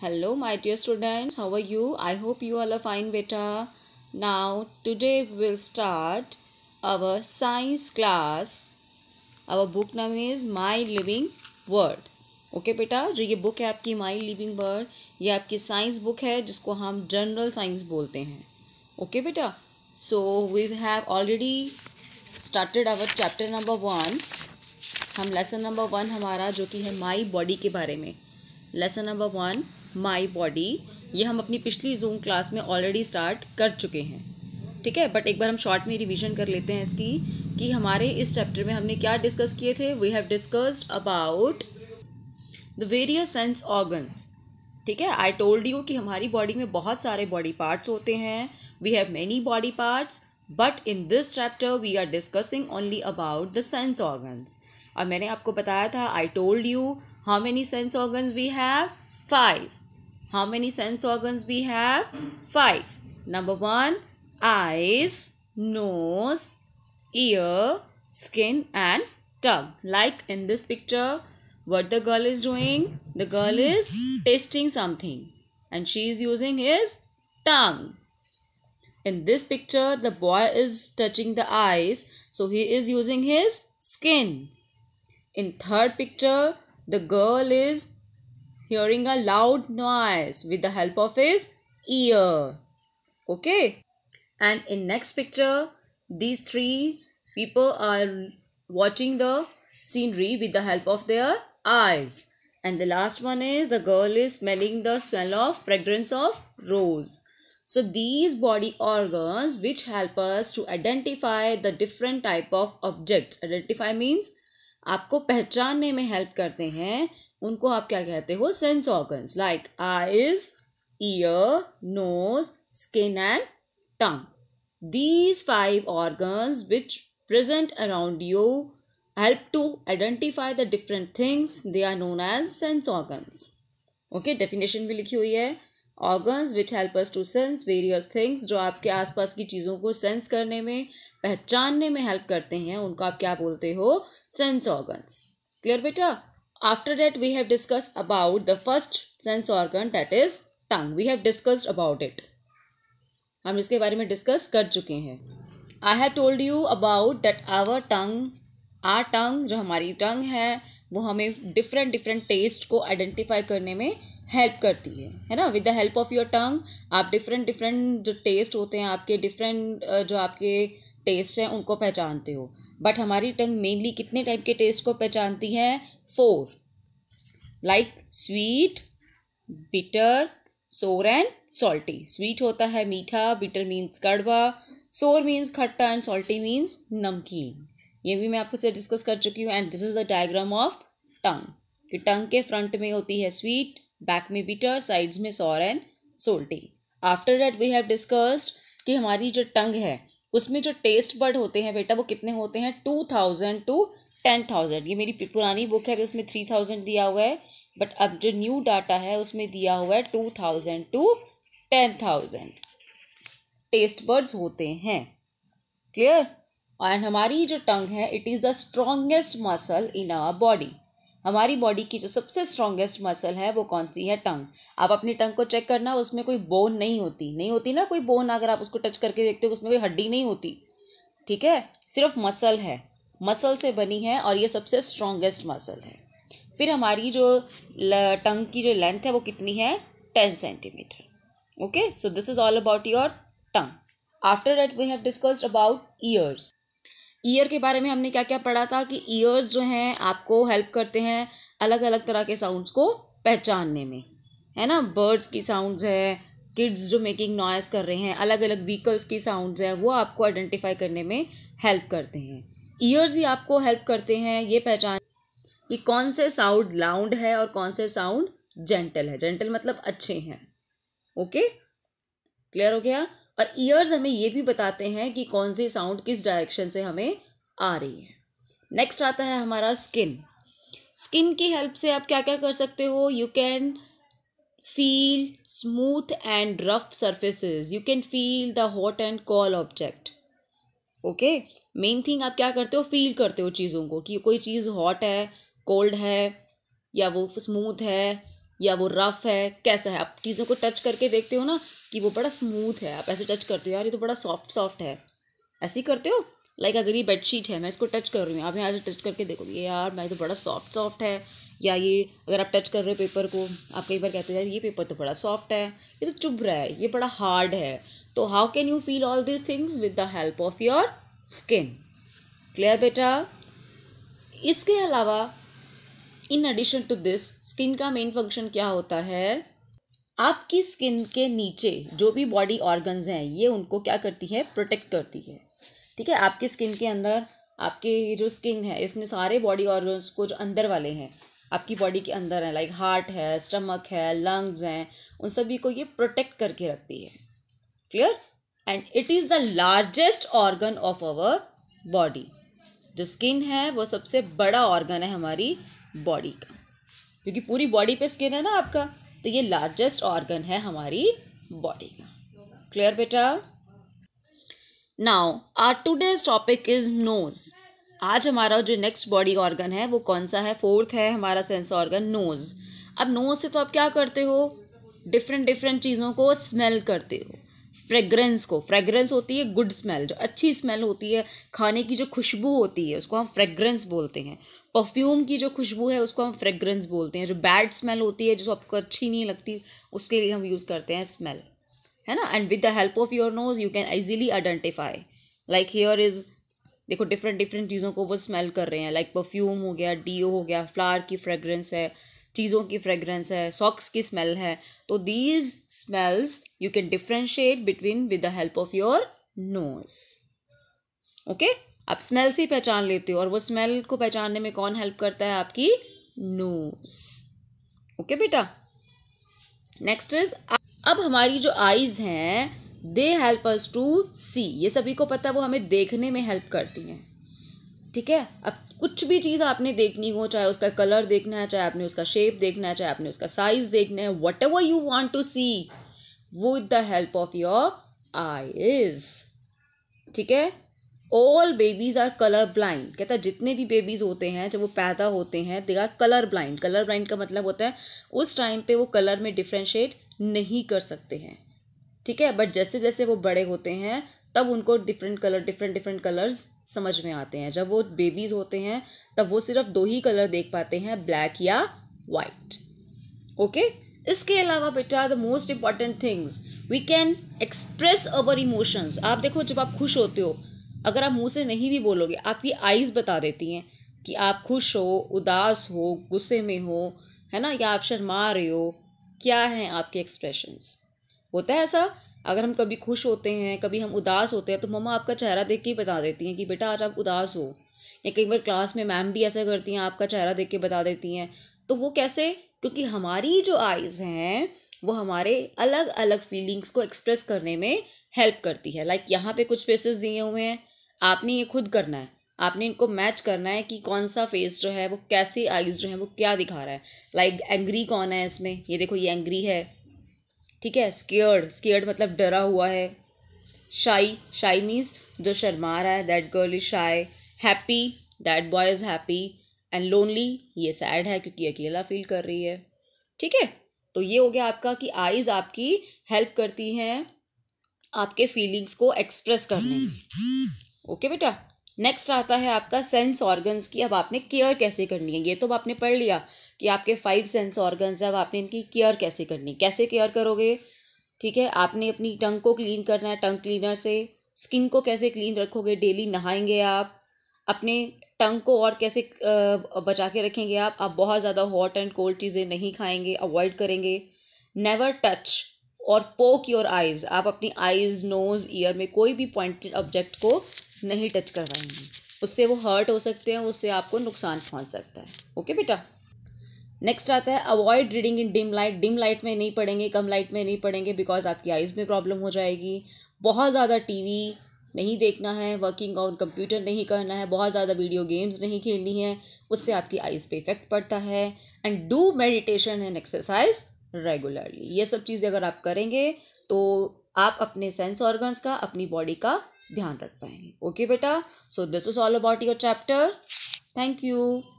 Hello my dear students, how are you? I hope you all are fine beta. Now today we will start our science class. Our book name is My Living Word. Okay okay, बेटा जो ये book है आपकी my living bird ये आपकी science book है जिसको हम जनरल साइंस बोलते हैं ओके okay, बेटा so we have already started our chapter number one हम लेसन नंबर वन हमारा जो कि है माई बॉडी के बारे में lesson number one my body ये हम अपनी पिछली जूम क्लास में ऑलरेडी स्टार्ट कर चुके हैं ठीक है बट एक बार हम शॉर्ट में रिविजन कर लेते हैं इसकी कि हमारे इस चैप्टर में हमने क्या डिस्कस किए थे we have discussed about the various sense organs ठीक है आई टोल्ड यू कि हमारी बॉडी में बहुत सारे बॉडी पार्ट्स होते हैं we have many body parts but in this chapter we are discussing only about the sense organs अब मैंने आपको बताया था I told you how many sense organs we have five How many sense organs we have? Five. Number one, eyes, nose, ear, skin and tongue. Like in this picture, what the girl is doing? The girl is tasting something and she is using his tongue. In this picture, the boy is touching the eyes, so he is using his skin. In third picture, the girl is hearing a loud noise with the help of his ear. Okay. And in next picture, these three people are watching the scenery with the help of their eyes. And the last one is the girl is smelling the smell of fragrance of rose. So these body organs which help us to identify the different type of objects. Identify means आपको पहचानने में help करते हैं उनको आप क्या कहते हो sense organs like eyes ear nose skin and tongue these five organs which present around you help to identify the different things they are known as sense organs okay definition भी लिखी हुई है organs which help us to sense various things जो आपके आसपास की चीज़ों को सेंस करने में पहचानने में हेल्प करते हैं उनको आप क्या बोलते हो सेंस ऑर्गन्स क्लियर बेटा after that we have discussed about the first sense organ that is tongue we have discussed about it हम इसके बारे में डिस्कस कर चुके हैं I have told you about that our tongue are tongue जो हमारी टंग है वो हमें डिफरेंट डिफरेंट टेस्ट को आइडेंटिफाई करने में हेल्प करती है है ना with the help of your tongue आप डिफरेंट डिफरेंट जो टेस्ट होते हैं आपके डिफरेंट जो आपके टेस्ट हैं उनको पहचानते हो बट हमारी टंग मेनली कितने टाइप के टेस्ट को पहचानती है four like sweet bitter sour and salty sweet होता है मीठा बिटर मीन्स कड़वा सोर मीन्स खट्टा एंड सॉल्टी मीन्स नमकीन ये भी मैं आपको से डिस्कस कर चुकी हूँ and this is the diagram of tongue कि टंग के फ्रंट में होती है स्वीट बैक में बिटर साइड्स में sour and salty after that we have discussed कि हमारी जो टंग है उसमें जो टेस्ट बर्ड होते हैं बेटा वो कितने होते हैं two thousand to ten thousand ये मेरी पुरानी बुक है उसमें थ्री थाउजेंड दिया हुआ है बट अब जो न्यू डाटा है उसमें दिया हुआ है two thousand to ten thousand taste buds होते हैं क्लियर एंड हमारी जो टंग है it is the strongest muscle in our body हमारी बॉडी की जो सबसे स्ट्रॉन्गेस्ट मसल है वो कौन सी है टंग आप अपनी टंग को चेक करना उसमें कोई बोन नहीं होती नहीं होती ना कोई बोन अगर आप उसको टच करके देखते हो उसमें कोई हड्डी नहीं होती ठीक है सिर्फ मसल है मसल से बनी है और ये सबसे स्ट्रॉन्गेस्ट मसल है फिर हमारी जो टंग की जो लेंथ है वो कितनी है ten centimetre okay so this is all about your tongue after that we have discussed about ears ear के बारे में हमने क्या क्या पढ़ा था कि ईयर्स जो हैं आपको हेल्प करते हैं अलग अलग तरह के साउंड्स को पहचानने में है ना बर्ड्स की साउंड्स है किड्स जो मेकिंग नॉइस कर रहे हैं अलग अलग व्हीकल्स की साउंड्स है वो आपको आइडेंटिफाई करने में हेल्प करते हैं ईयर्स ही आपको हेल्प करते हैं ये पहचान कि कौन से साउंड लाउंड है और कौन से साउंड जेंटल है जेंटल मतलब अच्छे हैं ओके क्लियर हो गया और ईयर्स हमें ये भी बताते हैं कि कौन सी साउंड किस डायरेक्शन से हमें आ रही है नेक्स्ट आता है हमारा स्किन स्किन की हेल्प से आप क्या क्या कर सकते हो you can feel smooth and rough surfaces you can feel the hot and cold object okay main thing आप क्या करते हो फील करते हो चीज़ों को कि कोई चीज़ हॉट है कोल्ड है या वो स्मूथ है या वो रफ़ है कैसा है आप चीज़ों को टच करके देखते हो ना कि वो बड़ा स्मूथ है आप ऐसे टच करते हो यार ये तो बड़ा सॉफ्ट सॉफ्ट है ऐसे ही करते हो लाइक अगर ये बेडशीट है मैं इसको टच कर रही हूँ आप यहाँ से टच करके देखोगे यार मैं तो बड़ा सॉफ्ट सॉफ्ट है या ये अगर आप टच कर रहे हो पेपर को आप कई बार कहते हो यार ये पेपर तो बड़ा सॉफ्ट है ये तो चुभ रहा है ये बड़ा हार्ड है तो how can you feel all this things with the help of your skin clear बेटा इसके अलावा in addition to this skin का मेन फंक्शन क्या होता है आपकी स्किन के नीचे जो भी बॉडी ऑर्गन्स हैं ये उनको क्या करती है प्रोटेक्ट करती है ठीक है आपकी स्किन के अंदर आपके जो स्किन है इसमें सारे बॉडी ऑर्गन्स को जो अंदर वाले हैं आपकी बॉडी के अंदर हैं लाइक हार्ट है स्टमक है लंग्स हैं उन सभी को ये प्रोटेक्ट करके रखती है clear and it is the largest organ of our body जो स्किन है वो सबसे बड़ा ऑर्गन है हमारी बॉडी का क्योंकि पूरी बॉडी पे स्किन है ना आपका तो ये लार्जेस्ट ऑर्गन है हमारी बॉडी का क्लियर बेटा now our today's topic is nose आज हमारा जो नेक्स्ट बॉडी ऑर्गन है वो कौन सा है फोर्थ है हमारा सेंस ऑर्गन नोज अब नोज से तो आप क्या करते हो डिफरेंट डिफरेंट चीज़ों को स्मेल करते हो फ्रेगरेंस को फ्रेगरेंस होती है गुड स्मेल जो अच्छी स्मेल होती है खाने की जो खुशबू होती है उसको हम फ्रेगरेंस बोलते हैं परफ्यूम की जो खुशबू है उसको हम फ्रेगरेंस बोलते हैं जो बैड स्मेल होती है जो आपको अच्छी नहीं लगती उसके लिए हम यूज़ करते हैं स्मेल है ना and with the help of your nose you can easily identify like here is देखो डिफरेंट डिफरेंट चीज़ों को वो स्मेल कर रहे हैं लाइक परफ्यूम हो गया डीओ हो गया फ्लावर की फ्रेगरेंस है चीज़ों की फ्रेगरेंस है सॉक्स की स्मेल है तो these smells you can differentiate between with the help of your nose okay आप स्मेल से ही पहचान लेते हो और वो स्मेल को पहचानने में कौन हेल्प करता है आपकी नोज ओके बेटा नेक्स्ट इज अब हमारी जो आईज हैं दे हेल्प अस टू सी ये सभी को पता है वो हमें देखने में हेल्प करती हैं ठीक है अब कुछ भी चीज़ आपने देखनी हो चाहे उसका कलर देखना है चाहे आपने उसका शेप देखना है चाहे आपने उसका साइज देखना है whatever you want to see with the help of your eyes ठीक है all babies are colour blind कहता है जितने भी बेबीज़ होते हैं जब वो पैदा होते हैं they are colour blind colour blind का मतलब होता है उस टाइम पे वो कलर में डिफ्रेंशिएट नहीं कर सकते हैं ठीक है बट जैसे जैसे वो बड़े होते हैं तब उनको different colour different different colours समझ में आते हैं जब वो बेबीज़ होते हैं तब वो सिर्फ दो ही कलर देख पाते हैं ब्लैक या वाइट ओके okay? इसके अलावा बेटा the most important things we can express our emotions आप देखो जब आप खुश होते हो अगर आप मुंह से नहीं भी बोलोगे आपकी आइज़ बता देती हैं कि आप खुश हो उदास हो गुस्से में हो है ना या आप शर्मा रहे हो क्या हैं आपके एक्सप्रेशंस होता है ऐसा अगर हम कभी खुश होते हैं कभी हम उदास होते हैं तो मम्मा आपका चेहरा देख के बता देती हैं कि बेटा आज आप उदास हो या कई बार क्लास में मैम भी ऐसा करती हैं आपका चेहरा देख के बता देती हैं तो वो कैसे क्योंकि हमारी जो आइज़ हैं वो हमारे अलग अलग फीलिंग्स को एक्सप्रेस करने में हेल्प करती है लाइक like यहाँ पे कुछ फेसेस दिए हुए हैं आपने ये खुद करना है आपने इनको मैच करना है कि कौन सा फेस जो है वो कैसी आइज़ जो है वो क्या दिखा रहा है लाइक like एंग्री कौन है इसमें ये देखो ये एंग्री है ठीक है स्केयर्ड स्केयर्ड मतलब डरा हुआ है शाई शाई मीन्स जो शर्मा रहा है that girl is shy happy that boy is happy and lonely ये सैड है क्योंकि अकेला फील कर रही है ठीक है तो ये हो गया आपका कि आइज़ आपकी हेल्प करती हैं आपके फीलिंग्स को एक्सप्रेस करने में ओके बेटा नेक्स्ट आता है आपका सेंस ऑर्गन्स की अब आपने केयर कैसे करनी है ये तो आपने पढ़ लिया कि आपके फाइव सेंस ऑर्गन्स अब आपने इनकी केयर कैसे करनी कैसे केयर करोगे ठीक है आपने अपनी टंग को क्लीन करना है टंग क्लीनर से स्किन को कैसे क्लीन रखोगे डेली नहाएंगे आप अपने टंग को और कैसे बचा के रखेंगे आप आप बहुत ज़्यादा हॉट एंड कोल्ड चीज़ें नहीं खाएंगे अवॉइड करेंगे नेवर टच और पोक योर आइज़ आप अपनी आइज़ नोज़ ईयर में कोई भी पॉइंटेड ऑब्जेक्ट को नहीं टच करवाएंगे उससे वो हर्ट हो सकते हैं उससे आपको नुकसान पहुंच सकता है ओके बेटा नेक्स्ट आता है avoid reading in dim light dim light में नहीं पढ़ेंगे कम लाइट में नहीं पढ़ेंगे बिकॉज आपकी आइज़ में प्रॉब्लम हो जाएगी बहुत ज़्यादा टी नहीं देखना है वर्किंग ऑन कंप्यूटर नहीं करना है बहुत ज़्यादा वीडियो गेम्स नहीं खेलनी है उससे आपकी आइज़ पे इफेक्ट पड़ता है and do meditation and exercise regularly ये सब चीज़ें अगर आप करेंगे तो आप अपने सेंस ऑर्गन्स का अपनी बॉडी का ध्यान रख पाएंगे ओके बेटा so this is all about your chapter thank you